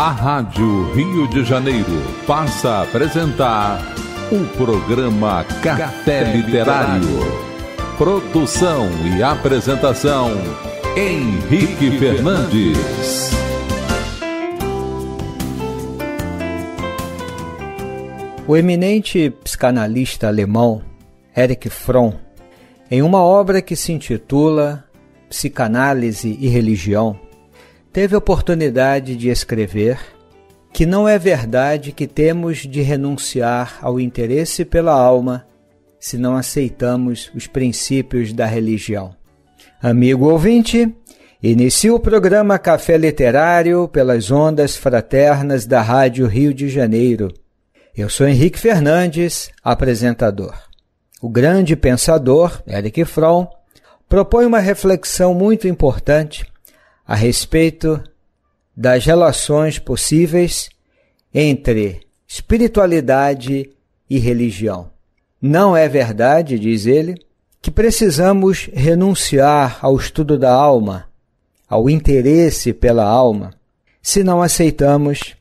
A Rádio Rio de Janeiro passa a apresentar o programa Café Literário. Produção e apresentação Henrique Fernandes. O eminente psicanalista alemão Erich Fromm, em uma obra que se intitula Psicanálise e Religião, teve oportunidade de escrever que não é verdade que temos de renunciar ao interesse pela alma se não aceitamos os princípios da religião. Amigo ouvinte, inicia o programa Café Literário pelas ondas fraternas da Rádio Rio de Janeiro. Eu sou Henrique Fernandes, apresentador. O grande pensador, Eric Fromm, propõe uma reflexão muito importante a respeito das relações possíveis entre espiritualidade e religião. Não é verdade, diz ele, que precisamos renunciar ao estudo da alma, ao interesse pela alma, se não aceitamos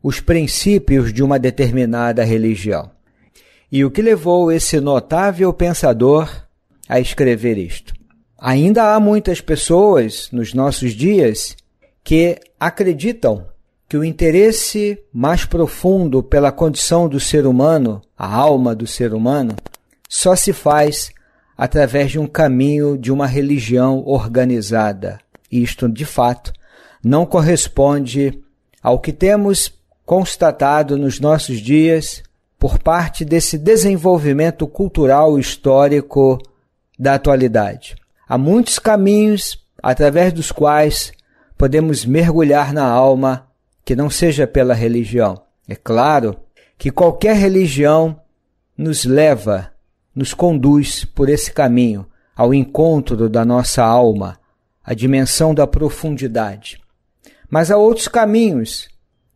os princípios de uma determinada religião. E o que levou esse notável pensador a escrever isto? Ainda há muitas pessoas nos nossos dias que acreditam que o interesse mais profundo pela condição do ser humano, a alma do ser humano, só se faz através de um caminho de uma religião organizada. Isto, de fato, não corresponde ao que temos constatado nos nossos dias por parte desse desenvolvimento cultural histórico da atualidade. Há muitos caminhos através dos quais podemos mergulhar na alma que não seja pela religião. É claro que qualquer religião nos leva, nos conduz por esse caminho ao encontro da nossa alma, a dimensão da profundidade. Mas há outros caminhos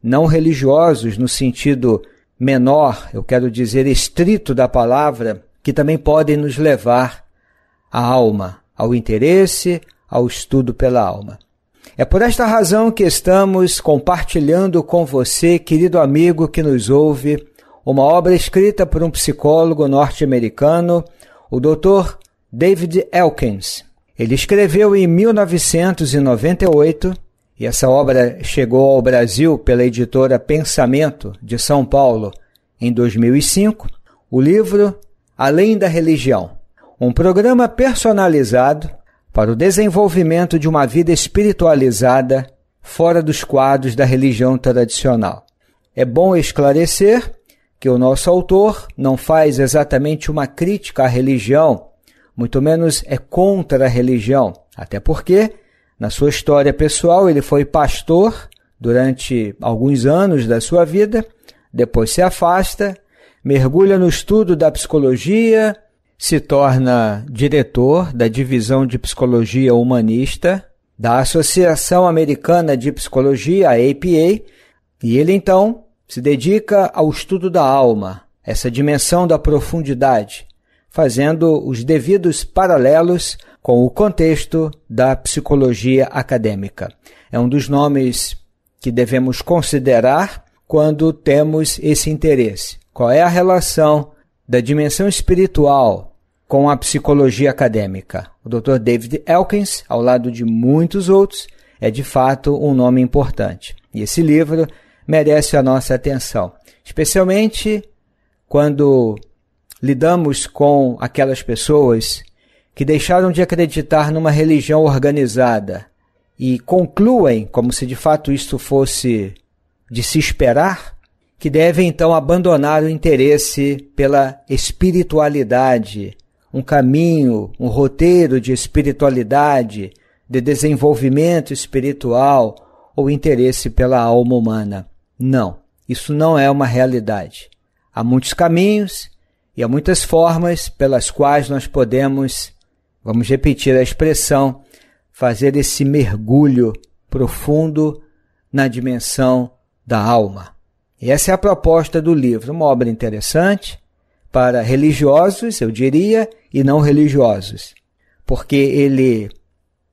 não religiosos no sentido menor, eu quero dizer estrito da palavra, que também podem nos levar à alma, ao interesse, ao estudo pela alma. É por esta razão que estamos compartilhando com você, querido amigo que nos ouve, uma obra escrita por um psicólogo norte-americano, o Dr. David Elkins. Ele escreveu em 1998 e essa obra chegou ao Brasil pela editora Pensamento de São Paulo em 2005, o livro Além da Religião: um programa personalizado para o desenvolvimento de uma vida espiritualizada fora dos quadros da religião tradicional. É bom esclarecer que o nosso autor não faz exatamente uma crítica à religião, muito menos é contra a religião, até porque, na sua história pessoal, ele foi pastor durante alguns anos da sua vida, depois se afasta, mergulha no estudo da psicologia, se torna diretor da Divisão de Psicologia Humanista da Associação Americana de Psicologia, a APA, e ele então se dedica ao estudo da alma, essa dimensão da profundidade, fazendo os devidos paralelos com o contexto da psicologia acadêmica. É um dos nomes que devemos considerar quando temos esse interesse. Qual é a relação da dimensão espiritual com a psicologia acadêmica. O Dr. David Elkins, ao lado de muitos outros, é de fato um nome importante. E esse livro merece a nossa atenção, especialmente quando lidamos com aquelas pessoas que deixaram de acreditar numa religião organizada e concluem, como se de fato isso fosse de se esperar, que devem então abandonar o interesse pela espiritualidade um caminho, um roteiro de espiritualidade, de desenvolvimento espiritual ou interesse pela alma humana. Não, isso não é uma realidade. Há muitos caminhos e há muitas formas pelas quais nós podemos, vamos repetir a expressão, fazer esse mergulho profundo na dimensão da alma. E essa é a proposta do livro, uma obra interessante, para religiosos, eu diria, e não religiosos, porque ele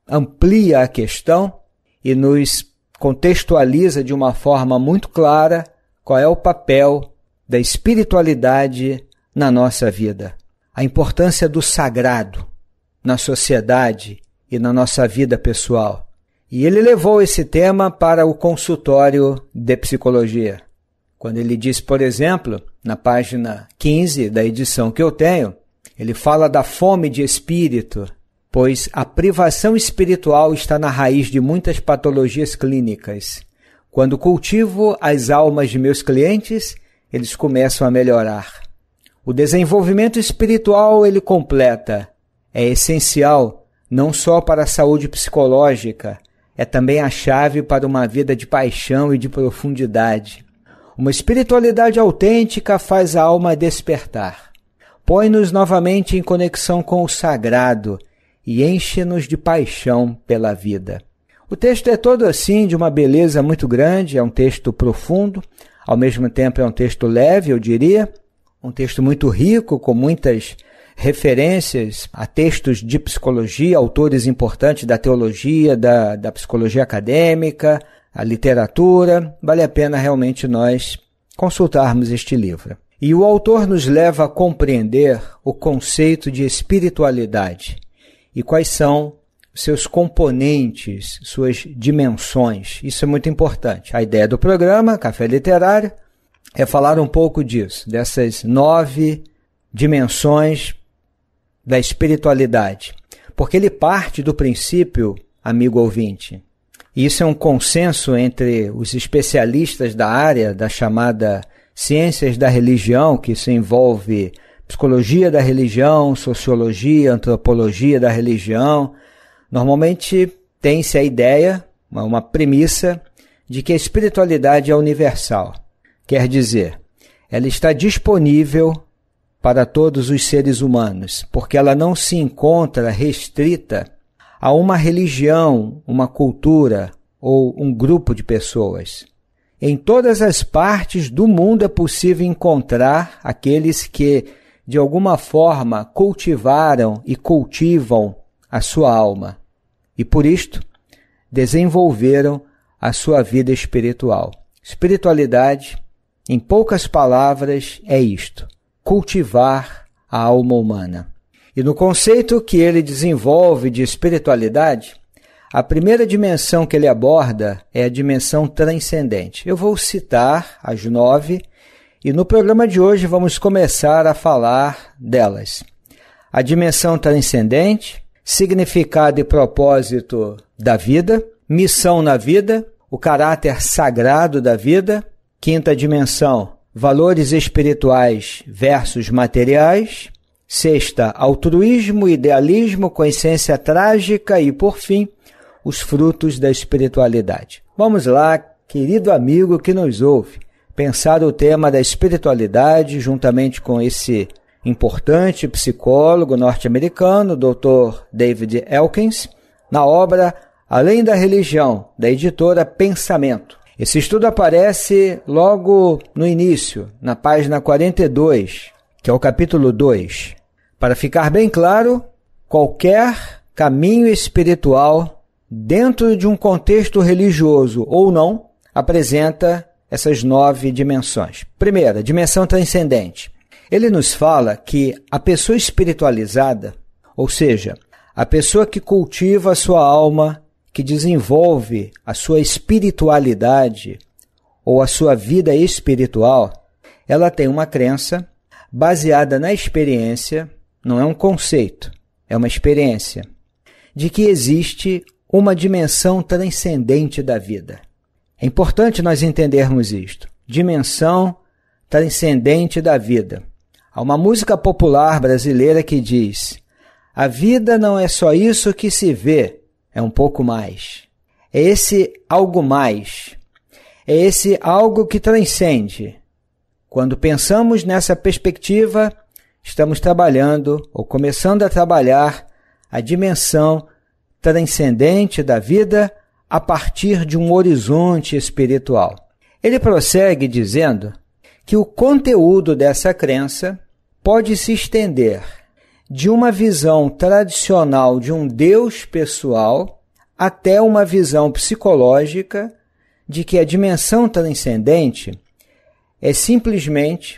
amplia a questão e nos contextualiza de uma forma muito clara qual é o papel da espiritualidade na nossa vida, a importância do sagrado na sociedade e na nossa vida pessoal. E ele levou esse tema para o consultório de psicologia. Quando ele diz, por exemplo, na página 15 da edição que eu tenho, ele fala da fome de espírito, pois a privação espiritual está na raiz de muitas patologias clínicas. Quando cultivo as almas de meus clientes, eles começam a melhorar. O desenvolvimento espiritual ele completa. É essencial não só para a saúde psicológica, é também a chave para uma vida de paixão e de profundidade. Uma espiritualidade autêntica faz a alma despertar. Põe-nos novamente em conexão com o sagrado e enche-nos de paixão pela vida. O texto é todo assim, de uma beleza muito grande, é um texto profundo, ao mesmo tempo é um texto leve, eu diria, um texto muito rico, com muitas referências a textos de psicologia, autores importantes da teologia, da, da psicologia acadêmica, a literatura, vale a pena realmente nós consultarmos este livro. E o autor nos leva a compreender o conceito de espiritualidade e quais são seus componentes, suas dimensões. Isso é muito importante. A ideia do programa, Café Literário, é falar um pouco disso, dessas nove dimensões da espiritualidade. Porque ele parte do princípio, amigo ouvinte, e isso é um consenso entre os especialistas da área da chamada ciências da religião, que se envolve psicologia da religião, sociologia, antropologia da religião. Normalmente tem-se a ideia, uma premissa, de que a espiritualidade é universal. Quer dizer, ela está disponível para todos os seres humanos, porque ela não se encontra restrita a uma religião, uma cultura ou um grupo de pessoas. Em todas as partes do mundo é possível encontrar aqueles que, de alguma forma, cultivaram e cultivam a sua alma e, por isto, desenvolveram a sua vida espiritual. Espiritualidade, em poucas palavras, é isto: cultivar a alma humana. E no conceito que ele desenvolve de espiritualidade, a primeira dimensão que ele aborda é a dimensão transcendente. Eu vou citar as nove e no programa de hoje vamos começar a falar delas. A dimensão transcendente, significado e propósito da vida, missão na vida, o caráter sagrado da vida, quinta dimensão, valores espirituais versus materiais, Sexta, altruísmo, idealismo, consciência trágica e, por fim, os frutos da espiritualidade. Vamos lá, querido amigo que nos ouve, pensar o tema da espiritualidade juntamente com esse importante psicólogo norte-americano, Dr. David Elkins, na obra Além da Religião, da editora Pensamento. Esse estudo aparece logo no início, na página 42, que é o capítulo 2. Para ficar bem claro, qualquer caminho espiritual, dentro de um contexto religioso ou não, apresenta essas nove dimensões. Primeira, dimensão transcendente. Ele nos fala que a pessoa espiritualizada, ou seja, a pessoa que cultiva a sua alma, que desenvolve a sua espiritualidade ou a sua vida espiritual, ela tem uma crença baseada na experiência não é um conceito, é uma experiência, de que existe uma dimensão transcendente da vida. É importante nós entendermos isto. Dimensão transcendente da vida. Há uma música popular brasileira que diz: A vida não é só isso que se vê, é um pouco mais. É esse algo mais. É esse algo que transcende. Quando pensamos nessa perspectiva, estamos trabalhando ou começando a trabalhar a dimensão transcendente da vida a partir de um horizonte espiritual. Ele prossegue dizendo que o conteúdo dessa crença pode se estender de uma visão tradicional de um Deus pessoal até uma visão psicológica de que a dimensão transcendente é simplesmente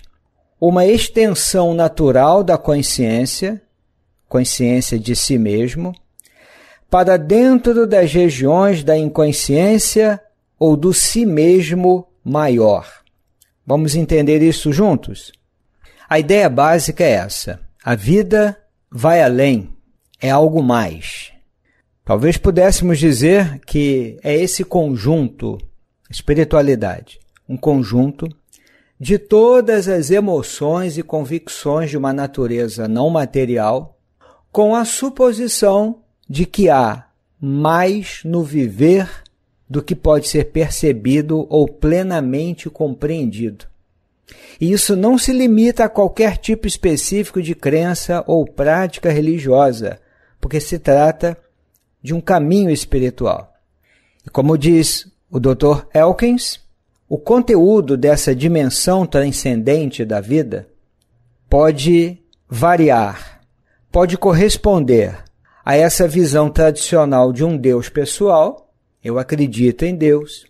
uma extensão natural da consciência, consciência de si mesmo, para dentro das regiões da inconsciência ou do si mesmo maior. Vamos entender isso juntos? A ideia básica é essa: a vida vai além, é algo mais. Talvez pudéssemos dizer que é esse conjunto, espiritualidade, um conjunto de todas as emoções e convicções de uma natureza não material, com a suposição de que há mais no viver do que pode ser percebido ou plenamente compreendido. E isso não se limita a qualquer tipo específico de crença ou prática religiosa, porque se trata de um caminho espiritual. E como diz o Dr. Elkins, o conteúdo dessa dimensão transcendente da vida pode variar, pode corresponder a essa visão tradicional de um Deus pessoal, eu acredito em Deus.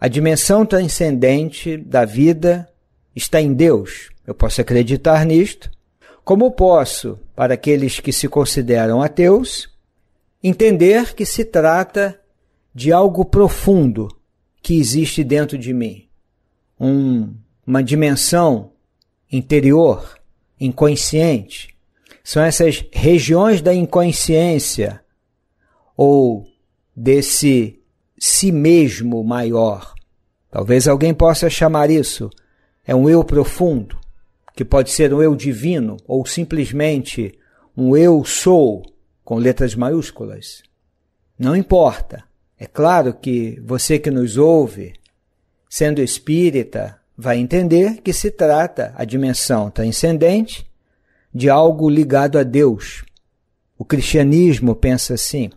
A dimensão transcendente da vida está em Deus, eu posso acreditar nisto, como posso, para aqueles que se consideram ateus, entender que se trata de algo profundo que existe dentro de mim, um, uma dimensão interior, inconsciente. São essas regiões da inconsciência ou desse si mesmo maior. Talvez alguém possa chamar isso é um eu profundo, que pode ser um eu divino ou simplesmente um eu sou com letras maiúsculas. Não importa. É claro que você que nos ouve, sendo espírita, vai entender que se trata a dimensão transcendente de algo ligado a Deus. O cristianismo pensa assim.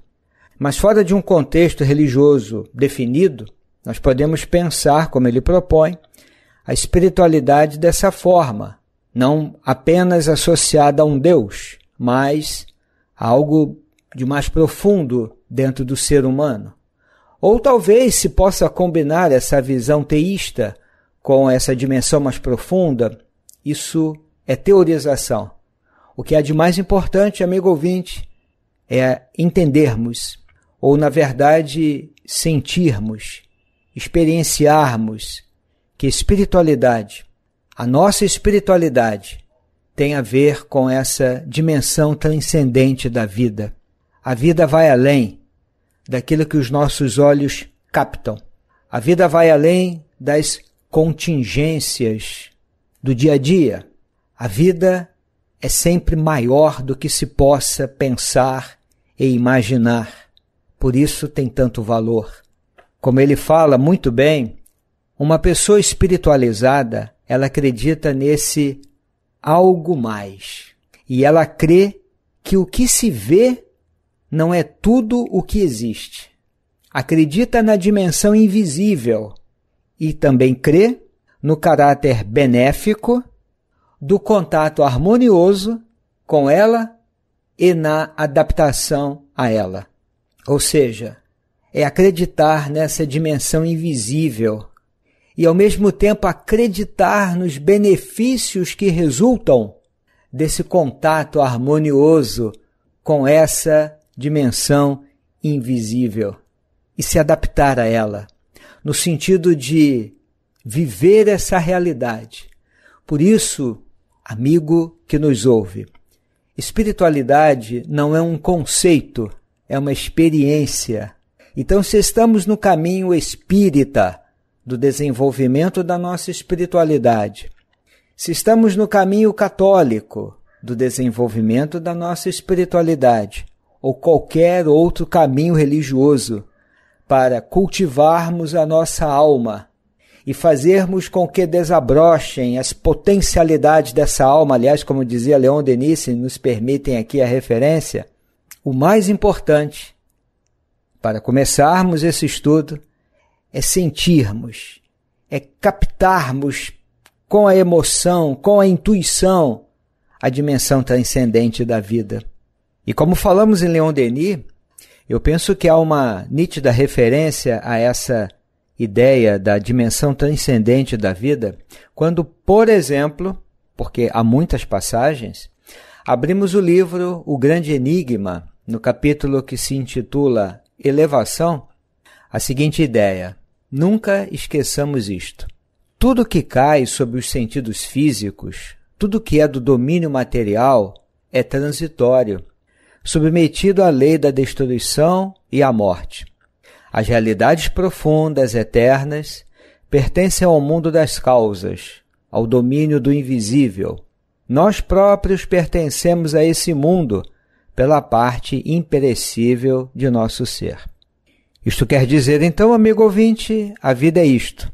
Mas fora de um contexto religioso definido, nós podemos pensar, como ele propõe, a espiritualidade dessa forma, não apenas associada a um Deus, mas a algo de mais profundo dentro do ser humano. Ou talvez se possa combinar essa visão teísta com essa dimensão mais profunda, isso é teorização. O que há de mais importante, amigo ouvinte, é entendermos, ou na verdade, sentirmos, experienciarmos que espiritualidade, a nossa espiritualidade, tem a ver com essa dimensão transcendente da vida. A vida vai além daquilo que os nossos olhos captam. A vida vai além das contingências do dia a dia. A vida é sempre maior do que se possa pensar e imaginar. Por isso tem tanto valor. Como ele fala muito bem, uma pessoa espiritualizada, ela acredita nesse algo mais. E ela crê que o que se vê não é tudo o que existe. Acredita na dimensão invisível e também crê no caráter benéfico do contato harmonioso com ela e na adaptação a ela. Ou seja, é acreditar nessa dimensão invisível e ao mesmo tempo acreditar nos benefícios que resultam desse contato harmonioso com essa dimensão invisível e se adaptar a ela, no sentido de viver essa realidade. Por isso, amigo que nos ouve, espiritualidade não é um conceito, é uma experiência. Então, se estamos no caminho espírita do desenvolvimento da nossa espiritualidade, se estamos no caminho católico do desenvolvimento da nossa espiritualidade, ou qualquer outro caminho religioso para cultivarmos a nossa alma e fazermos com que desabrochem as potencialidades dessa alma, aliás, como dizia Leon Denis, nos permitem aqui a referência, o mais importante para começarmos esse estudo é sentirmos, é captarmos com a emoção, com a intuição, a dimensão transcendente da vida. E como falamos em Leon Denis, eu penso que há uma nítida referência a essa ideia da dimensão transcendente da vida quando, por exemplo, porque há muitas passagens, abrimos o livro O Grande Enigma, no capítulo que se intitula Elevação, a seguinte ideia: nunca esqueçamos isto. Tudo que cai sob os sentidos físicos, tudo que é do domínio material, é transitório submetido à lei da destruição e à morte. As realidades profundas, eternas, pertencem ao mundo das causas, ao domínio do invisível. Nós próprios pertencemos a esse mundo pela parte imperecível de nosso ser. Isto quer dizer, então, amigo ouvinte, a vida é isto.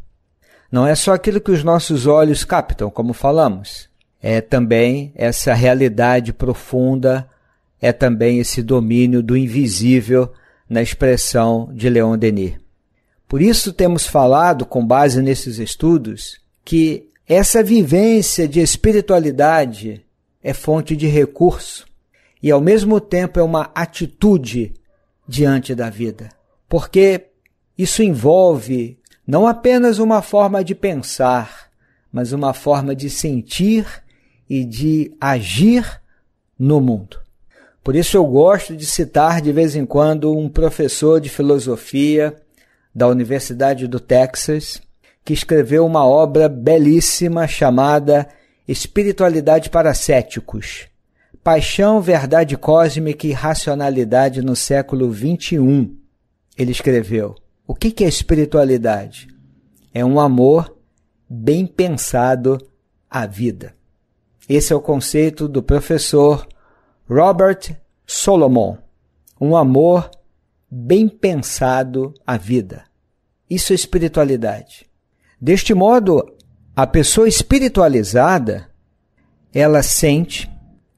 Não é só aquilo que os nossos olhos captam, como falamos. É também essa realidade profunda é também esse domínio do invisível na expressão de Leon Denis. Por isso temos falado, com base nesses estudos, que essa vivência de espiritualidade é fonte de recurso e, ao mesmo tempo, é uma atitude diante da vida. Porque isso envolve não apenas uma forma de pensar, mas uma forma de sentir e de agir no mundo. Por isso eu gosto de citar de vez em quando um professor de filosofia da Universidade do Texas que escreveu uma obra belíssima chamada Espiritualidade para Céticos. Paixão, Verdade Cósmica e Racionalidade no século XXI. Ele escreveu: O que é espiritualidade? É um amor bem pensado à vida. Esse é o conceito do professor Robert Solomon, um amor bem pensado à vida. Isso é espiritualidade. Deste modo, a pessoa espiritualizada, ela sente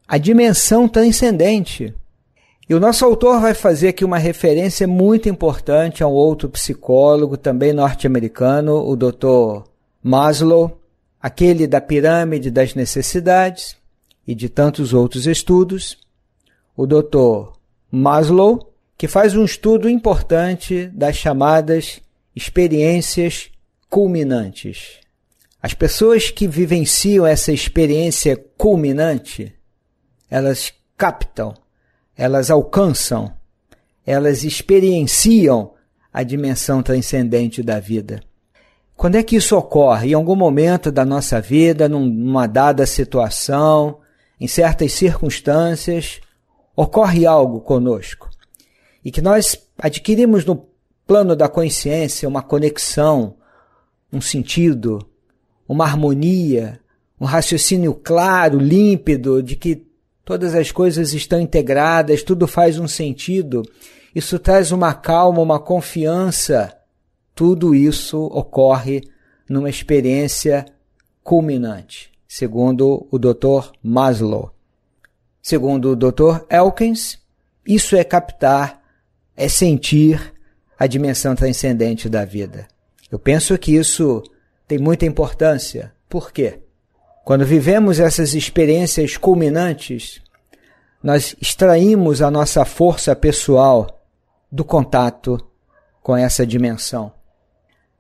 a dimensão transcendente. E o nosso autor vai fazer aqui uma referência muito importante a um outro psicólogo, também norte-americano, o Dr. Maslow, aquele da pirâmide das necessidades, e de tantos outros estudos, o Dr. Maslow, que faz um estudo importante das chamadas experiências culminantes. As pessoas que vivenciam essa experiência culminante, elas captam, elas alcançam, elas experienciam a dimensão transcendente da vida. Quando é que isso ocorre? Em algum momento da nossa vida, numa dada situação, em certas circunstâncias, ocorre algo conosco e que nós adquirimos no plano da consciência uma conexão, um sentido, uma harmonia, um raciocínio claro, límpido, de que todas as coisas estão integradas, tudo faz um sentido. Isso traz uma calma, uma confiança. Tudo isso ocorre numa experiência culminante segundo o Dr. Maslow. Segundo o Dr. Elkins, isso é captar, é sentir a dimensão transcendente da vida. Eu penso que isso tem muita importância. Por quê? Quando vivemos essas experiências culminantes, nós extraímos a nossa força pessoal do contato com essa dimensão.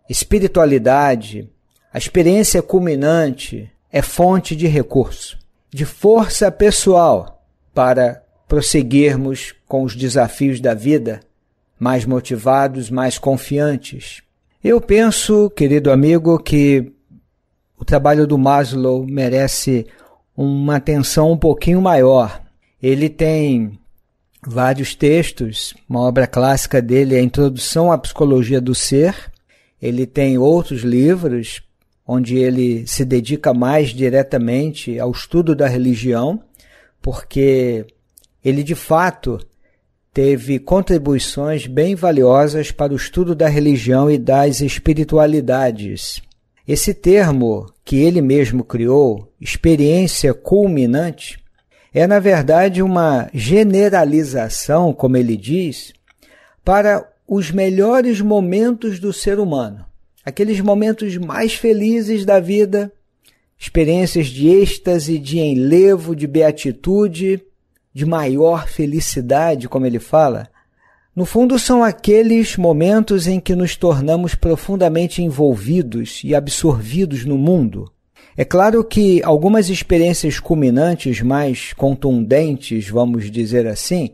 Espiritualidade, a experiência culminante é fonte de recurso, de força pessoal para prosseguirmos com os desafios da vida, mais motivados, mais confiantes. Eu penso, querido amigo, que o trabalho do Maslow merece uma atenção um pouquinho maior. Ele tem vários textos, uma obra clássica dele é a Introdução à Psicologia do Ser. Ele tem outros livros, onde ele se dedica mais diretamente ao estudo da religião, porque ele de fato teve contribuições bem valiosas para o estudo da religião e das espiritualidades. Esse termo que ele mesmo criou, experiência culminante, é na verdade uma generalização, como ele diz, para os melhores momentos do ser humano aqueles momentos mais felizes da vida, experiências de êxtase, de enlevo, de beatitude, de maior felicidade, como ele fala, no fundo são aqueles momentos em que nos tornamos profundamente envolvidos e absorvidos no mundo. É claro que algumas experiências culminantes mais contundentes, vamos dizer assim,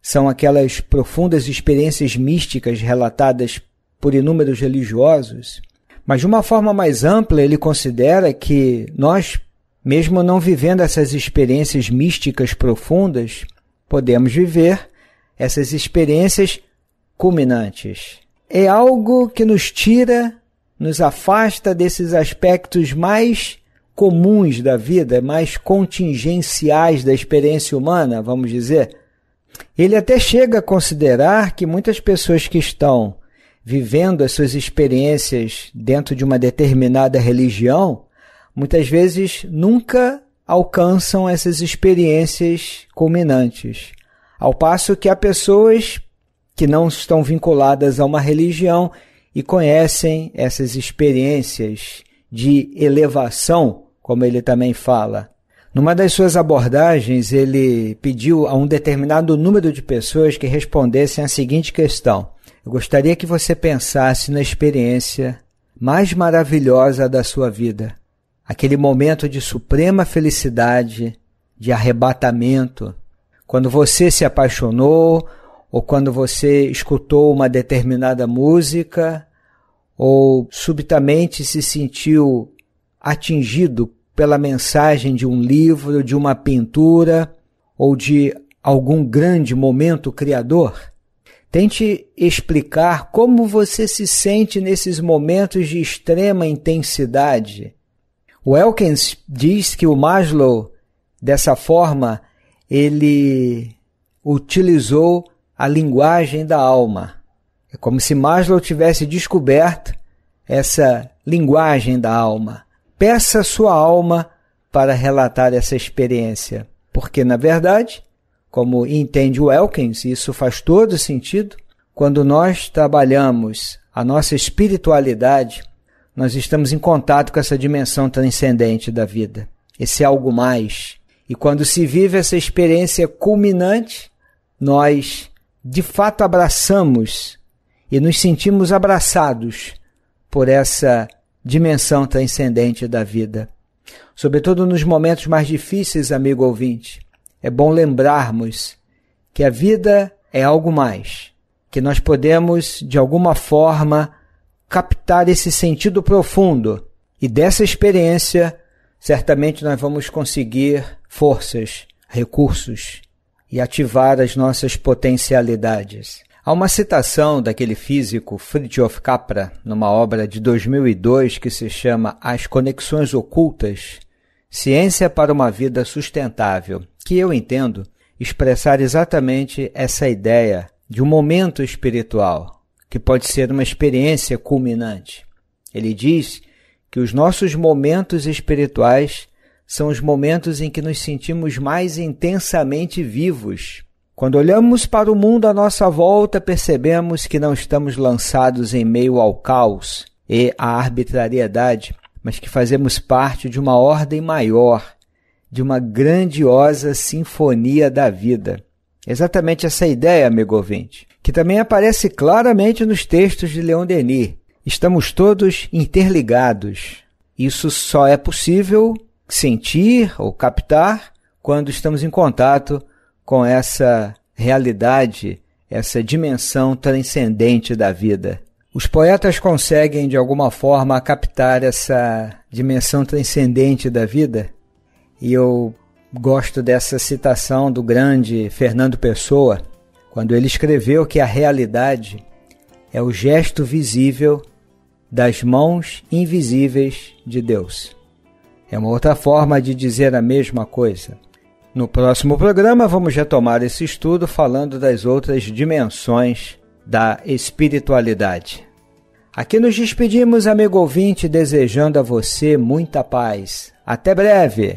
são aquelas profundas experiências místicas relatadas por inúmeros religiosos, mas de uma forma mais ampla, ele considera que nós, mesmo não vivendo essas experiências místicas profundas, podemos viver essas experiências culminantes. É algo que nos tira, nos afasta desses aspectos mais comuns da vida, mais contingenciais da experiência humana, vamos dizer. Ele até chega a considerar que muitas pessoas que estão vivendo as suas experiências dentro de uma determinada religião, muitas vezes nunca alcançam essas experiências culminantes. Ao passo que há pessoas que não estão vinculadas a uma religião e conhecem essas experiências de elevação, como ele também fala. Numa das suas abordagens, ele pediu a um determinado número de pessoas que respondessem a seguinte questão: eu gostaria que você pensasse na experiência mais maravilhosa da sua vida, aquele momento de suprema felicidade, de arrebatamento, quando você se apaixonou ou quando você escutou uma determinada música ou subitamente se sentiu atingido pela mensagem de um livro, de uma pintura ou de algum grande momento criador? Tente explicar como você se sente nesses momentos de extrema intensidade. O Elkins diz que o Maslow, dessa forma, ele utilizou a linguagem da alma. É como se Maslow tivesse descoberto essa linguagem da alma. Peça a sua alma para relatar essa experiência, porque na verdade como entende o Elkins, isso faz todo sentido. Quando nós trabalhamos a nossa espiritualidade, nós estamos em contato com essa dimensão transcendente da vida, esse algo mais. E quando se vive essa experiência culminante, nós de fato abraçamos e nos sentimos abraçados por essa dimensão transcendente da vida. Sobretudo nos momentos mais difíceis, amigo ouvinte, é bom lembrarmos que a vida é algo mais, que nós podemos, de alguma forma, captar esse sentido profundo e dessa experiência, certamente nós vamos conseguir forças, recursos e ativar as nossas potencialidades. Há uma citação daquele físico Fridtjof Capra numa obra de 2002 que se chama As Conexões Ocultas: Ciência para uma Vida Sustentável que eu entendo expressar exatamente essa ideia de um momento espiritual, que pode ser uma experiência culminante. Ele diz que os nossos momentos espirituais são os momentos em que nos sentimos mais intensamente vivos. Quando olhamos para o mundo à nossa volta, percebemos que não estamos lançados em meio ao caos e à arbitrariedade, mas que fazemos parte de uma ordem maior de uma grandiosa sinfonia da vida. Exatamente essa ideia, amigo ouvinte, que também aparece claramente nos textos de Leon Denis. Estamos todos interligados. Isso só é possível sentir ou captar quando estamos em contato com essa realidade, essa dimensão transcendente da vida. Os poetas conseguem, de alguma forma, captar essa dimensão transcendente da vida e eu gosto dessa citação do grande Fernando Pessoa, quando ele escreveu que a realidade é o gesto visível das mãos invisíveis de Deus. É uma outra forma de dizer a mesma coisa. No próximo programa, vamos retomar esse estudo falando das outras dimensões da espiritualidade. Aqui nos despedimos, amigo ouvinte, desejando a você muita paz. Até breve!